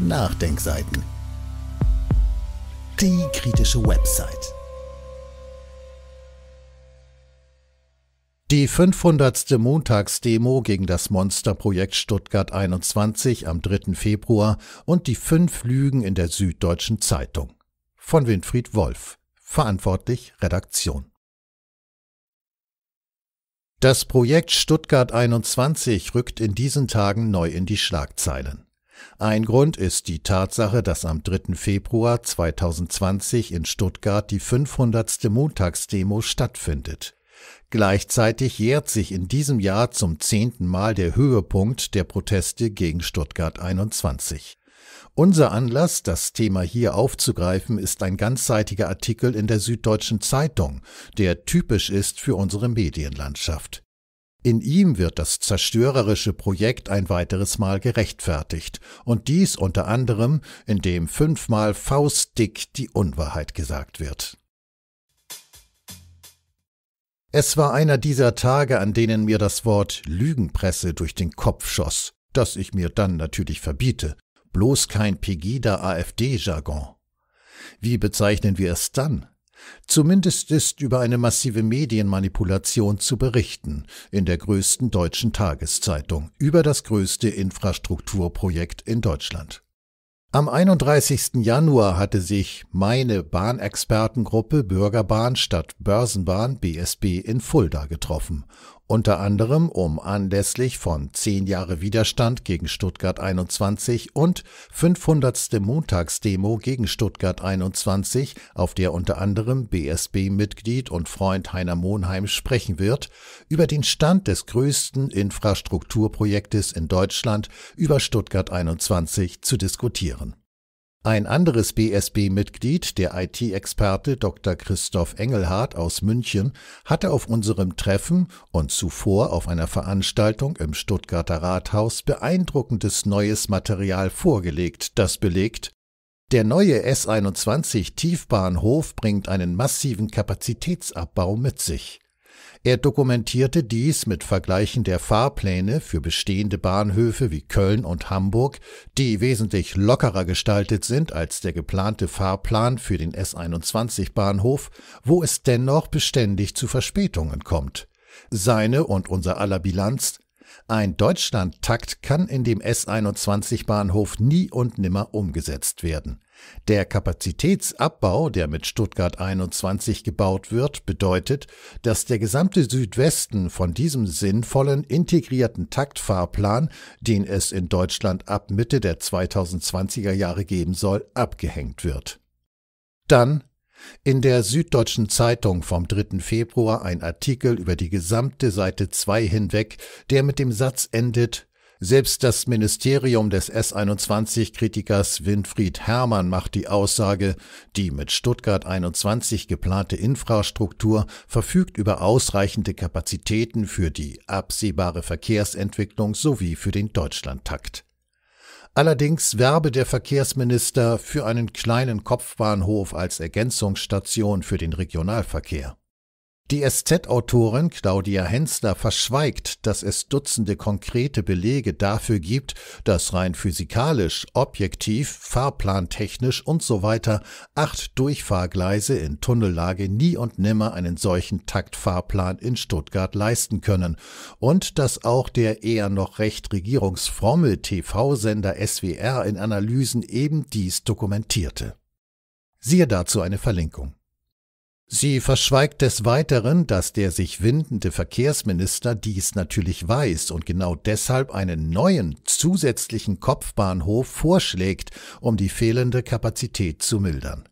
Nachdenkseiten. Die kritische Website. Die 500. Montagsdemo gegen das Monsterprojekt Stuttgart 21 am 3. Februar und die fünf Lügen in der Süddeutschen Zeitung. Von Winfried Wolf. Verantwortlich Redaktion. Das Projekt Stuttgart 21 rückt in diesen Tagen neu in die Schlagzeilen. Ein Grund ist die Tatsache, dass am 3. Februar 2020 in Stuttgart die 500. Montagsdemo stattfindet. Gleichzeitig jährt sich in diesem Jahr zum zehnten Mal der Höhepunkt der Proteste gegen Stuttgart 21. Unser Anlass, das Thema hier aufzugreifen, ist ein ganzseitiger Artikel in der Süddeutschen Zeitung, der typisch ist für unsere Medienlandschaft. In ihm wird das zerstörerische Projekt ein weiteres Mal gerechtfertigt, und dies unter anderem, indem fünfmal faustdick die Unwahrheit gesagt wird. Es war einer dieser Tage, an denen mir das Wort Lügenpresse durch den Kopf schoss, das ich mir dann natürlich verbiete, bloß kein Pegida AfD Jargon. Wie bezeichnen wir es dann? Zumindest ist über eine massive Medienmanipulation zu berichten in der größten deutschen Tageszeitung über das größte Infrastrukturprojekt in Deutschland. Am 31. Januar hatte sich meine Bahnexpertengruppe Bürgerbahn statt Börsenbahn BSB in Fulda getroffen, unter anderem um anlässlich von 10 Jahre Widerstand gegen Stuttgart 21 und 500. Montagsdemo gegen Stuttgart 21, auf der unter anderem BSB-Mitglied und Freund Heiner Monheim sprechen wird, über den Stand des größten Infrastrukturprojektes in Deutschland über Stuttgart 21 zu diskutieren ein anderes BSB-Mitglied, der IT-Experte Dr. Christoph Engelhardt aus München, hatte auf unserem Treffen und zuvor auf einer Veranstaltung im Stuttgarter Rathaus beeindruckendes neues Material vorgelegt, das belegt, der neue S21 Tiefbahnhof bringt einen massiven Kapazitätsabbau mit sich. Er dokumentierte dies mit Vergleichen der Fahrpläne für bestehende Bahnhöfe wie Köln und Hamburg, die wesentlich lockerer gestaltet sind als der geplante Fahrplan für den S21-Bahnhof, wo es dennoch beständig zu Verspätungen kommt. Seine und unser aller Bilanz ein Deutschlandtakt kann in dem S21-Bahnhof nie und nimmer umgesetzt werden. Der Kapazitätsabbau, der mit Stuttgart 21 gebaut wird, bedeutet, dass der gesamte Südwesten von diesem sinnvollen integrierten Taktfahrplan, den es in Deutschland ab Mitte der 2020er Jahre geben soll, abgehängt wird. Dann in der Süddeutschen Zeitung vom 3. Februar ein Artikel über die gesamte Seite 2 hinweg, der mit dem Satz endet, selbst das Ministerium des S21-Kritikers Winfried Herrmann macht die Aussage, die mit Stuttgart 21 geplante Infrastruktur verfügt über ausreichende Kapazitäten für die absehbare Verkehrsentwicklung sowie für den Deutschlandtakt. Allerdings werbe der Verkehrsminister für einen kleinen Kopfbahnhof als Ergänzungsstation für den Regionalverkehr die SZ-Autorin Claudia Hensler verschweigt, dass es Dutzende konkrete Belege dafür gibt, dass rein physikalisch, objektiv, fahrplantechnisch und so weiter acht Durchfahrgleise in Tunnellage nie und nimmer einen solchen Taktfahrplan in Stuttgart leisten können und dass auch der eher noch recht regierungsfromme TV-Sender SWR in Analysen eben dies dokumentierte. Siehe dazu eine Verlinkung. Sie verschweigt des Weiteren, dass der sich windende Verkehrsminister dies natürlich weiß und genau deshalb einen neuen zusätzlichen Kopfbahnhof vorschlägt, um die fehlende Kapazität zu mildern.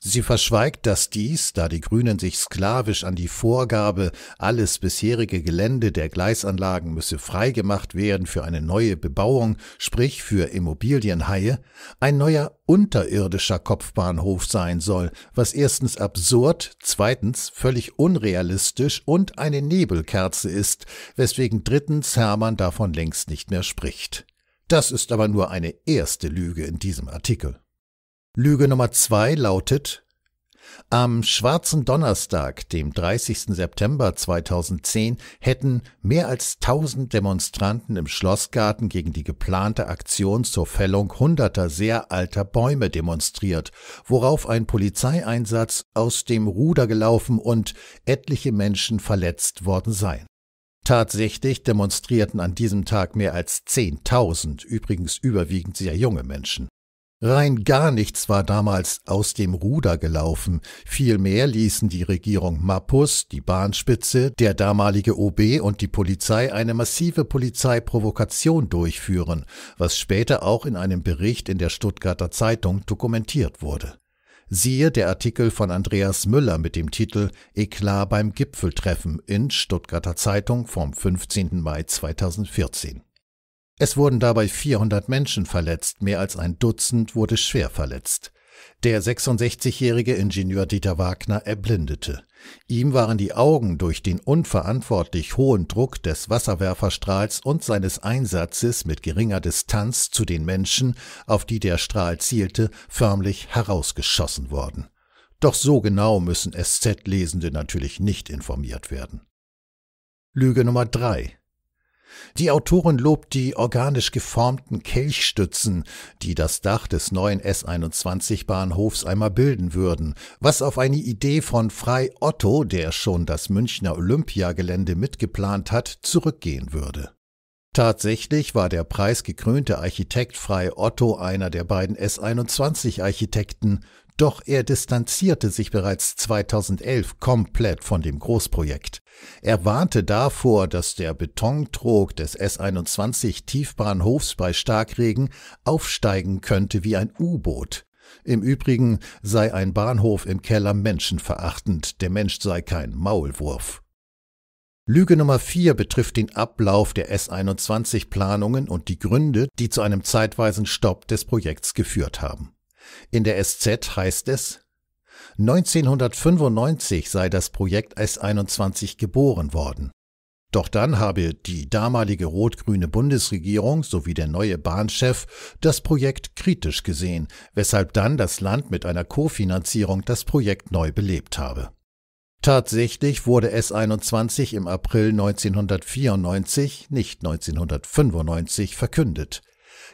Sie verschweigt, dass dies, da die Grünen sich sklavisch an die Vorgabe, alles bisherige Gelände der Gleisanlagen müsse freigemacht werden für eine neue Bebauung, sprich für Immobilienhaie, ein neuer unterirdischer Kopfbahnhof sein soll, was erstens absurd, zweitens völlig unrealistisch und eine Nebelkerze ist, weswegen drittens Hermann davon längst nicht mehr spricht. Das ist aber nur eine erste Lüge in diesem Artikel. Lüge Nummer zwei lautet, am schwarzen Donnerstag, dem 30. September 2010, hätten mehr als 1000 Demonstranten im Schlossgarten gegen die geplante Aktion zur Fällung hunderter sehr alter Bäume demonstriert, worauf ein Polizeieinsatz aus dem Ruder gelaufen und etliche Menschen verletzt worden seien. Tatsächlich demonstrierten an diesem Tag mehr als 10.000, übrigens überwiegend sehr junge Menschen. Rein gar nichts war damals aus dem Ruder gelaufen. Vielmehr ließen die Regierung Mappus, die Bahnspitze, der damalige OB und die Polizei eine massive Polizeiprovokation durchführen, was später auch in einem Bericht in der Stuttgarter Zeitung dokumentiert wurde. Siehe der Artikel von Andreas Müller mit dem Titel Eklat beim Gipfeltreffen in Stuttgarter Zeitung vom 15. Mai 2014. Es wurden dabei 400 Menschen verletzt, mehr als ein Dutzend wurde schwer verletzt. Der 66-jährige Ingenieur Dieter Wagner erblindete. Ihm waren die Augen durch den unverantwortlich hohen Druck des Wasserwerferstrahls und seines Einsatzes mit geringer Distanz zu den Menschen, auf die der Strahl zielte, förmlich herausgeschossen worden. Doch so genau müssen SZ-Lesende natürlich nicht informiert werden. Lüge Nummer drei: die Autorin lobt die organisch geformten Kelchstützen, die das Dach des neuen S21-Bahnhofs einmal bilden würden, was auf eine Idee von Frei Otto, der schon das Münchner Olympiagelände mitgeplant hat, zurückgehen würde. Tatsächlich war der preisgekrönte Architekt Frei Otto einer der beiden S21-Architekten, doch er distanzierte sich bereits 2011 komplett von dem Großprojekt. Er warnte davor, dass der Betontrog des S21 Tiefbahnhofs bei Starkregen aufsteigen könnte wie ein U-Boot. Im Übrigen sei ein Bahnhof im Keller menschenverachtend, der Mensch sei kein Maulwurf. Lüge Nummer 4 betrifft den Ablauf der S21-Planungen und die Gründe, die zu einem zeitweisen Stopp des Projekts geführt haben. In der SZ heißt es, 1995 sei das Projekt S21 geboren worden. Doch dann habe die damalige rot-grüne Bundesregierung sowie der neue Bahnchef das Projekt kritisch gesehen, weshalb dann das Land mit einer Kofinanzierung das Projekt neu belebt habe. Tatsächlich wurde S21 im April 1994, nicht 1995, verkündet.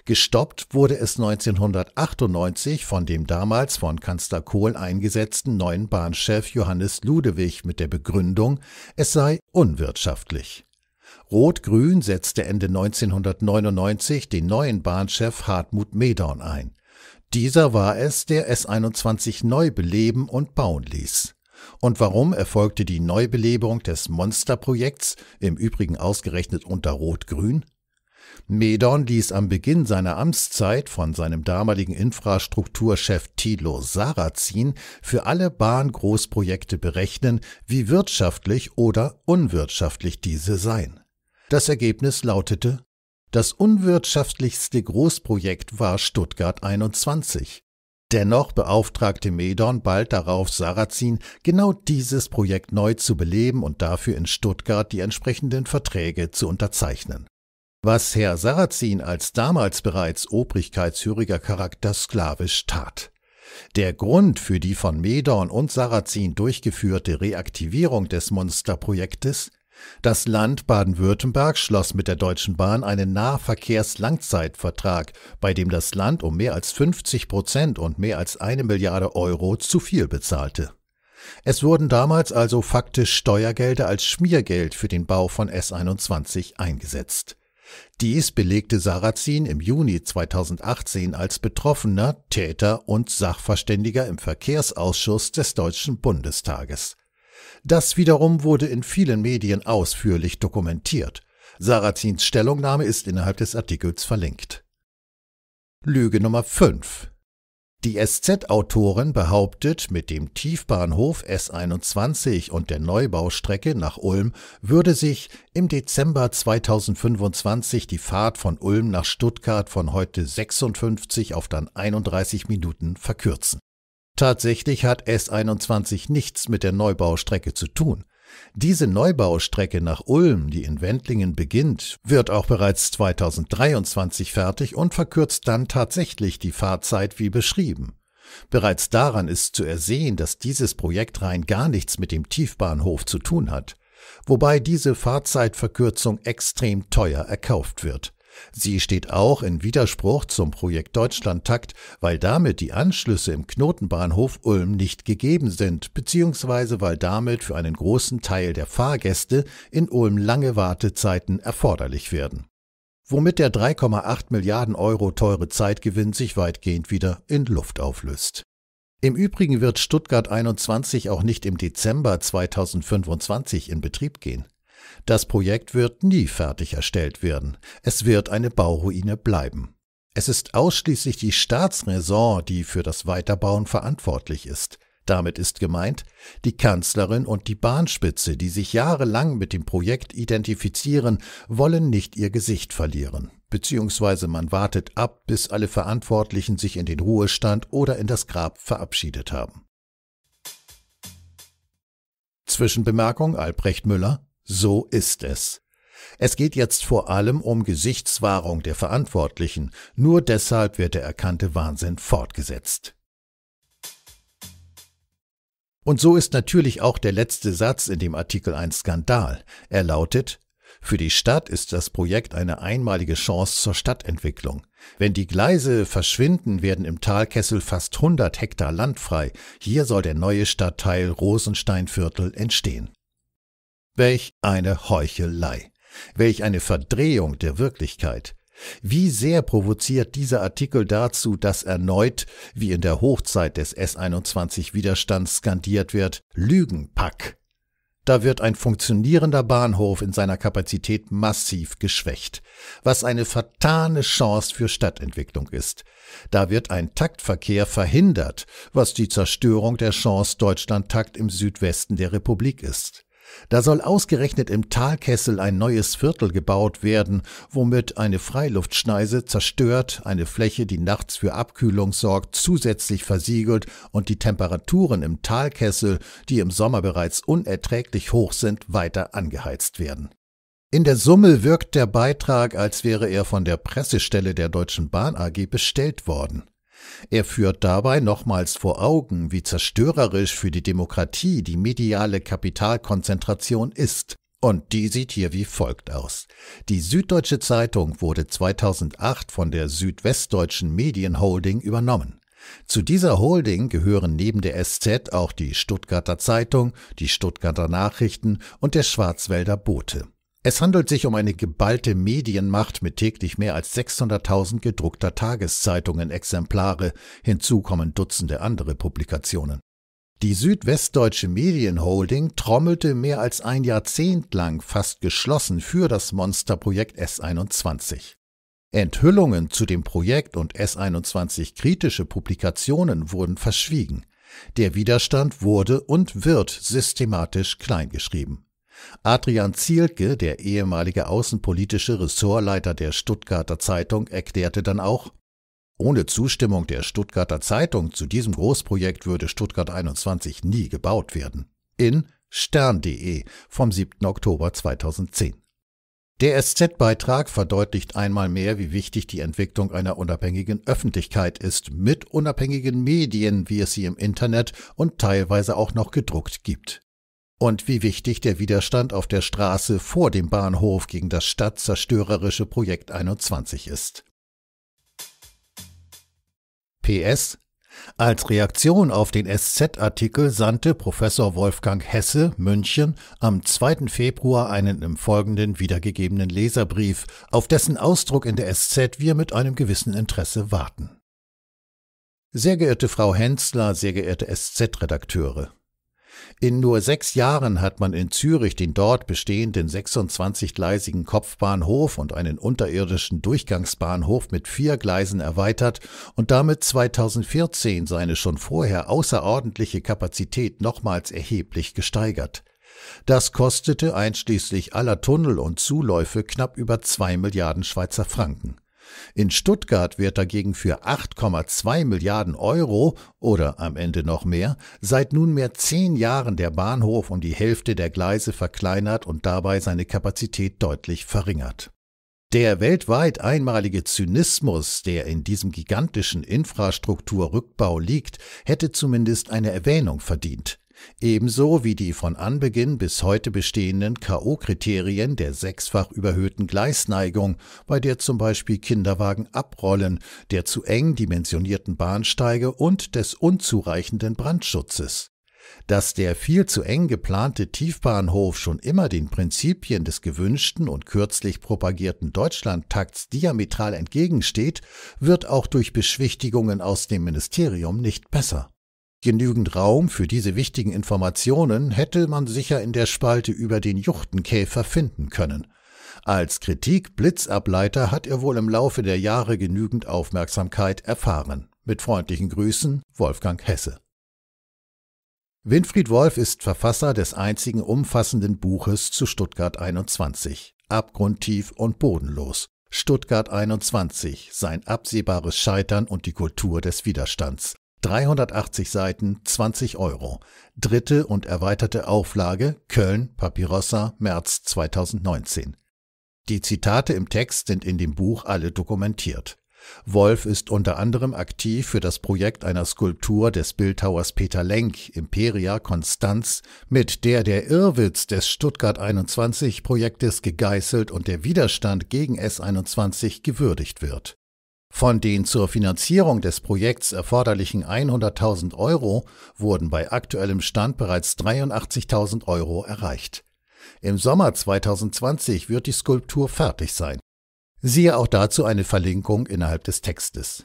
Gestoppt wurde es 1998 von dem damals von Kanzler Kohl eingesetzten neuen Bahnchef Johannes Ludewig mit der Begründung, es sei unwirtschaftlich. Rot-Grün setzte Ende 1999 den neuen Bahnchef Hartmut Medorn ein. Dieser war es, der S21 neu beleben und bauen ließ. Und warum erfolgte die Neubelebung des Monsterprojekts, im Übrigen ausgerechnet unter Rot-Grün? Medon ließ am Beginn seiner Amtszeit von seinem damaligen Infrastrukturchef Tilo Sarrazin für alle Bahngroßprojekte berechnen, wie wirtschaftlich oder unwirtschaftlich diese seien. Das Ergebnis lautete, das unwirtschaftlichste Großprojekt war Stuttgart 21. Dennoch beauftragte Medon bald darauf Sarrazin, genau dieses Projekt neu zu beleben und dafür in Stuttgart die entsprechenden Verträge zu unterzeichnen was Herr Sarrazin als damals bereits obrigkeitshöriger Charakter sklavisch tat. Der Grund für die von Medorn und Sarrazin durchgeführte Reaktivierung des Monsterprojektes das Land Baden-Württemberg schloss mit der Deutschen Bahn einen Nahverkehrslangzeitvertrag, bei dem das Land um mehr als 50 Prozent und mehr als eine Milliarde Euro zu viel bezahlte. Es wurden damals also faktisch Steuergelder als Schmiergeld für den Bau von S21 eingesetzt. Dies belegte Sarrazin im Juni 2018 als Betroffener, Täter und Sachverständiger im Verkehrsausschuss des Deutschen Bundestages. Das wiederum wurde in vielen Medien ausführlich dokumentiert. Sarrazins Stellungnahme ist innerhalb des Artikels verlinkt. Lüge Nummer 5 die SZ-Autorin behauptet, mit dem Tiefbahnhof S21 und der Neubaustrecke nach Ulm würde sich im Dezember 2025 die Fahrt von Ulm nach Stuttgart von heute 56 auf dann 31 Minuten verkürzen. Tatsächlich hat S21 nichts mit der Neubaustrecke zu tun. Diese Neubaustrecke nach Ulm, die in Wendlingen beginnt, wird auch bereits 2023 fertig und verkürzt dann tatsächlich die Fahrzeit wie beschrieben. Bereits daran ist zu ersehen, dass dieses Projekt rein gar nichts mit dem Tiefbahnhof zu tun hat, wobei diese Fahrzeitverkürzung extrem teuer erkauft wird. Sie steht auch in Widerspruch zum Projekt Deutschlandtakt, weil damit die Anschlüsse im Knotenbahnhof Ulm nicht gegeben sind, beziehungsweise weil damit für einen großen Teil der Fahrgäste in Ulm lange Wartezeiten erforderlich werden. Womit der 3,8 Milliarden Euro teure Zeitgewinn sich weitgehend wieder in Luft auflöst. Im Übrigen wird Stuttgart 21 auch nicht im Dezember 2025 in Betrieb gehen. Das Projekt wird nie fertig erstellt werden. Es wird eine Bauruine bleiben. Es ist ausschließlich die Staatsräson, die für das Weiterbauen verantwortlich ist. Damit ist gemeint die Kanzlerin und die Bahnspitze, die sich jahrelang mit dem Projekt identifizieren, wollen nicht ihr Gesicht verlieren, beziehungsweise man wartet ab, bis alle Verantwortlichen sich in den Ruhestand oder in das Grab verabschiedet haben. Zwischenbemerkung Albrecht Müller so ist es. Es geht jetzt vor allem um Gesichtswahrung der Verantwortlichen, nur deshalb wird der erkannte Wahnsinn fortgesetzt. Und so ist natürlich auch der letzte Satz in dem Artikel ein Skandal. Er lautet, für die Stadt ist das Projekt eine einmalige Chance zur Stadtentwicklung. Wenn die Gleise verschwinden, werden im Talkessel fast 100 Hektar Land frei. Hier soll der neue Stadtteil Rosensteinviertel entstehen. Welch eine Heuchelei! Welch eine Verdrehung der Wirklichkeit! Wie sehr provoziert dieser Artikel dazu, dass erneut, wie in der Hochzeit des S21-Widerstands skandiert wird, Lügenpack. Da wird ein funktionierender Bahnhof in seiner Kapazität massiv geschwächt, was eine vertane Chance für Stadtentwicklung ist. Da wird ein Taktverkehr verhindert, was die Zerstörung der Chance Deutschland-Takt im Südwesten der Republik ist. Da soll ausgerechnet im Talkessel ein neues Viertel gebaut werden, womit eine Freiluftschneise zerstört, eine Fläche, die nachts für Abkühlung sorgt, zusätzlich versiegelt und die Temperaturen im Talkessel, die im Sommer bereits unerträglich hoch sind, weiter angeheizt werden. In der Summe wirkt der Beitrag, als wäre er von der Pressestelle der Deutschen Bahn AG bestellt worden. Er führt dabei nochmals vor Augen, wie zerstörerisch für die Demokratie die mediale Kapitalkonzentration ist. Und die sieht hier wie folgt aus. Die Süddeutsche Zeitung wurde 2008 von der Südwestdeutschen Medienholding übernommen. Zu dieser Holding gehören neben der SZ auch die Stuttgarter Zeitung, die Stuttgarter Nachrichten und der Schwarzwälder Bote. Es handelt sich um eine geballte Medienmacht mit täglich mehr als 600.000 gedruckter Tageszeitungen-Exemplare. Hinzu kommen Dutzende andere Publikationen. Die Südwestdeutsche Medienholding trommelte mehr als ein Jahrzehnt lang fast geschlossen für das Monsterprojekt S21. Enthüllungen zu dem Projekt und S21 kritische Publikationen wurden verschwiegen. Der Widerstand wurde und wird systematisch kleingeschrieben. Adrian Zielke, der ehemalige außenpolitische Ressortleiter der Stuttgarter Zeitung, erklärte dann auch, ohne Zustimmung der Stuttgarter Zeitung zu diesem Großprojekt würde Stuttgart 21 nie gebaut werden. In stern.de vom 7. Oktober 2010. Der SZ-Beitrag verdeutlicht einmal mehr, wie wichtig die Entwicklung einer unabhängigen Öffentlichkeit ist, mit unabhängigen Medien, wie es sie im Internet und teilweise auch noch gedruckt gibt und wie wichtig der Widerstand auf der Straße vor dem Bahnhof gegen das stadtzerstörerische Projekt 21 ist. PS als Reaktion auf den SZ-Artikel sandte Professor Wolfgang Hesse, München, am 2. Februar einen im Folgenden wiedergegebenen Leserbrief, auf dessen Ausdruck in der SZ wir mit einem gewissen Interesse warten. Sehr geehrte Frau Hensler, sehr geehrte SZ-Redakteure, in nur sechs Jahren hat man in Zürich den dort bestehenden 26-gleisigen Kopfbahnhof und einen unterirdischen Durchgangsbahnhof mit vier Gleisen erweitert und damit 2014 seine schon vorher außerordentliche Kapazität nochmals erheblich gesteigert. Das kostete einschließlich aller Tunnel und Zuläufe knapp über zwei Milliarden Schweizer Franken. In Stuttgart wird dagegen für 8,2 Milliarden Euro oder am Ende noch mehr seit nunmehr zehn Jahren der Bahnhof um die Hälfte der Gleise verkleinert und dabei seine Kapazität deutlich verringert. Der weltweit einmalige Zynismus, der in diesem gigantischen Infrastrukturrückbau liegt, hätte zumindest eine Erwähnung verdient. Ebenso wie die von Anbeginn bis heute bestehenden K.O.-Kriterien der sechsfach überhöhten Gleisneigung, bei der zum Beispiel Kinderwagen abrollen, der zu eng dimensionierten Bahnsteige und des unzureichenden Brandschutzes. Dass der viel zu eng geplante Tiefbahnhof schon immer den Prinzipien des gewünschten und kürzlich propagierten Deutschlandtakts diametral entgegensteht, wird auch durch Beschwichtigungen aus dem Ministerium nicht besser. Genügend Raum für diese wichtigen Informationen hätte man sicher in der Spalte über den Juchtenkäfer finden können. Als Kritik-Blitzableiter hat er wohl im Laufe der Jahre genügend Aufmerksamkeit erfahren. Mit freundlichen Grüßen, Wolfgang Hesse. Winfried Wolf ist Verfasser des einzigen umfassenden Buches zu Stuttgart 21, Abgrundtief und Bodenlos. Stuttgart 21, sein absehbares Scheitern und die Kultur des Widerstands. 380 Seiten, 20 Euro. Dritte und erweiterte Auflage Köln, Papyrossa, März 2019. Die Zitate im Text sind in dem Buch alle dokumentiert. Wolf ist unter anderem aktiv für das Projekt einer Skulptur des Bildhauers Peter Lenk, Imperia Konstanz, mit der der Irrwitz des Stuttgart 21 Projektes gegeißelt und der Widerstand gegen S21 gewürdigt wird. Von den zur Finanzierung des Projekts erforderlichen 100.000 Euro wurden bei aktuellem Stand bereits 83.000 Euro erreicht. Im Sommer 2020 wird die Skulptur fertig sein. Siehe auch dazu eine Verlinkung innerhalb des Textes.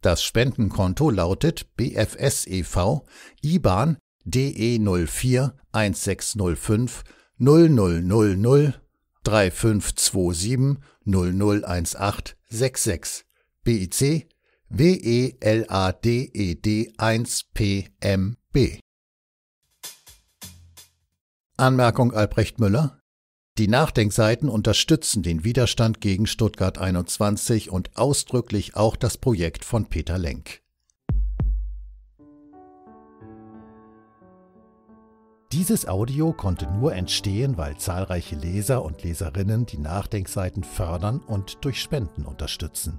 Das Spendenkonto lautet BFS e.V. IBAN DE 04 1605 0000 3527 0018 66. BIC WELADED1PMB. Anmerkung Albrecht Müller Die Nachdenkseiten unterstützen den Widerstand gegen Stuttgart 21 und ausdrücklich auch das Projekt von Peter Lenk. Dieses Audio konnte nur entstehen, weil zahlreiche Leser und Leserinnen die Nachdenkseiten fördern und durch Spenden unterstützen.